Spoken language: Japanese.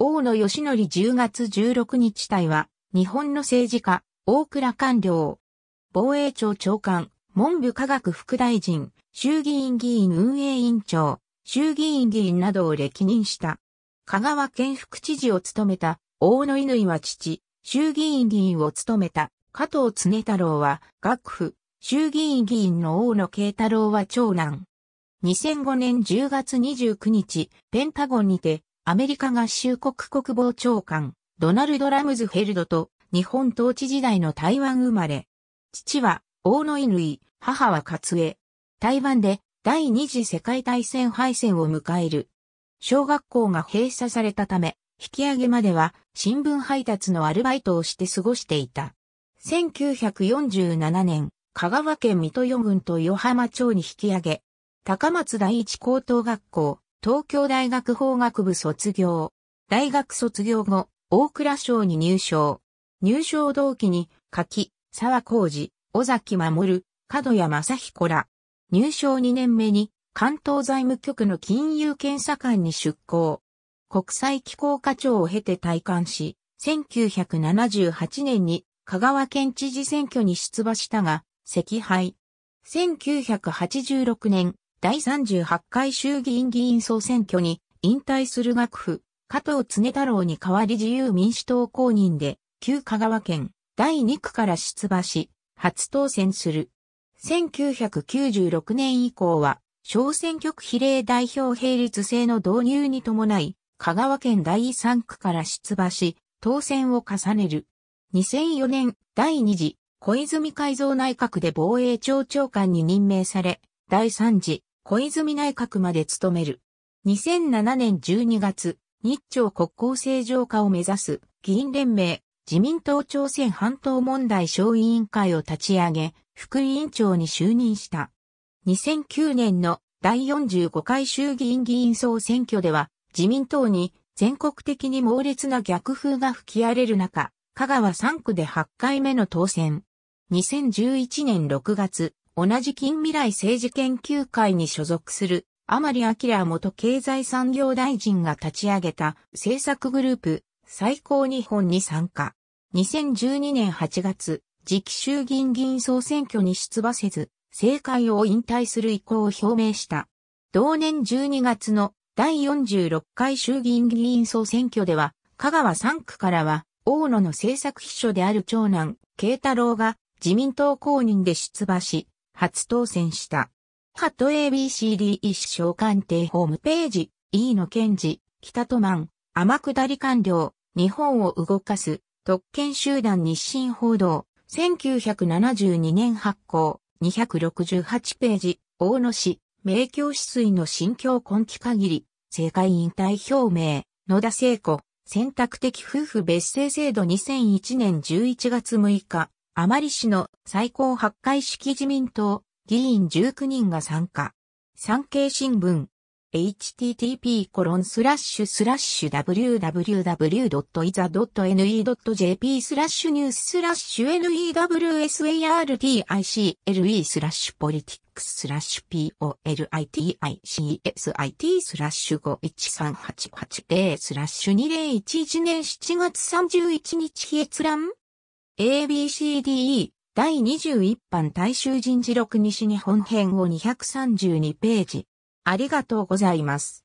大野義則10月16日隊は、日本の政治家、大倉官僚、防衛庁長官、文部科学副大臣、衆議院議員運営委員長、衆議院議員などを歴任した。香川県副知事を務めた大野犬は父、衆議院議員を務めた加藤常太郎は学府、衆議院議員の大野慶太郎は長男。2005年10月29日、ペンタゴンにてアメリカ合衆国国防長官、ドナルド・ラムズフェルドと日本統治時代の台湾生まれ。父は大野類、母は勝江。台湾で第二次世界大戦敗戦を迎える。小学校が閉鎖されたため、引き上げまでは新聞配達のアルバイトをして過ごしていた。1947年、香川県水戸四郡と与浜町に引き上げ、高松第一高等学校、東京大学法学部卒業。大学卒業後、大蔵省に入省。入省同期に、柿、沢浩二、尾崎守、角谷正彦ら。入省2年目に、関東財務局の金融検査官に出向。国際機構課長を経て退官し、1978年に香川県知事選挙に出馬したが、赤敗。1986年、第38回衆議院議員総選挙に引退する学府、加藤常太郎に代わり自由民主党公認で、旧香川県第2区から出馬し、初当選する。1996年以降は、小選挙区比例代表並立制の導入に伴い、香川県第3区から出馬し、当選を重ねる。2004年、第2次、小泉改造内閣で防衛庁長官に任命され、第3次、小泉内閣まで務める。2007年12月、日朝国交正常化を目指す議員連盟自民党朝鮮半島問題小委員会を立ち上げ、副委員長に就任した。2009年の第45回衆議院議員総選挙では、自民党に全国的に猛烈な逆風が吹き荒れる中、香川3区で8回目の当選。2011年6月、同じ近未来政治研究会に所属する、甘利明元経済産業大臣が立ち上げた政策グループ、最高日本に参加。2012年8月、次期衆議院議員総選挙に出馬せず、政界を引退する意向を表明した。同年12月の第46回衆議院議員総選挙では、香川3区からは、大野の政策秘書である長男、慶太郎が自民党公認で出馬し、初当選した。ハット ABCD 一小官邸ホームページ、E の検事、北都満、天下り官僚、日本を動かす、特権集団日清報道、1972年発行、268ページ、大野市、名教止水の心境今期限り、政界引退表明、野田聖子、選択的夫婦別姓制度2001年11月6日、あまり氏の最高8回式自民党議員19人が参加。産経新聞 http コロンスラッシュスラッシュ www.iza.ne.jp スラッシュニューススラッシュ newsarticle スラッシュポリティックススラッシュ p o l i t i c s i t スラッシュ51388スラッシュ2011年7月31日日閲覧 ABCDE 第21版大衆人事録西日本編を232ページ。ありがとうございます。